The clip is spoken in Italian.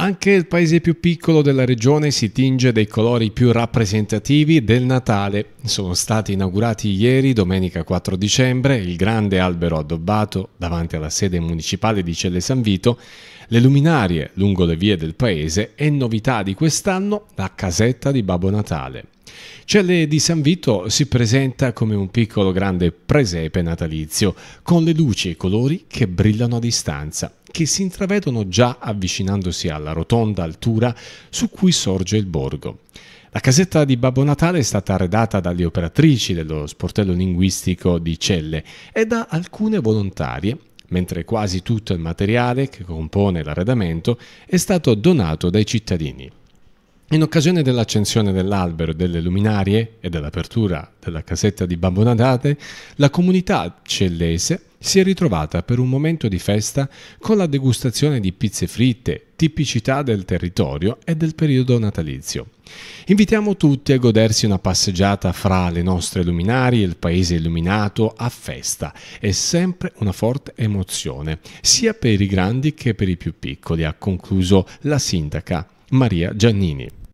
Anche il paese più piccolo della regione si tinge dei colori più rappresentativi del Natale. Sono stati inaugurati ieri, domenica 4 dicembre, il grande albero addobbato davanti alla sede municipale di Celle San Vito, le luminarie lungo le vie del paese e novità di quest'anno la casetta di Babbo Natale. Celle di San Vito si presenta come un piccolo grande presepe natalizio, con le luci e i colori che brillano a distanza che si intravedono già avvicinandosi alla rotonda altura su cui sorge il borgo. La casetta di Babbo Natale è stata arredata dalle operatrici dello sportello linguistico di Celle e da alcune volontarie, mentre quasi tutto il materiale che compone l'arredamento è stato donato dai cittadini. In occasione dell'accensione dell'albero delle luminarie e dell'apertura della casetta di Babbo Natale, la comunità cellese si è ritrovata per un momento di festa con la degustazione di pizze fritte, tipicità del territorio e del periodo natalizio. Invitiamo tutti a godersi una passeggiata fra le nostre luminari e il paese illuminato a festa. È sempre una forte emozione, sia per i grandi che per i più piccoli, ha concluso la sindaca Maria Giannini.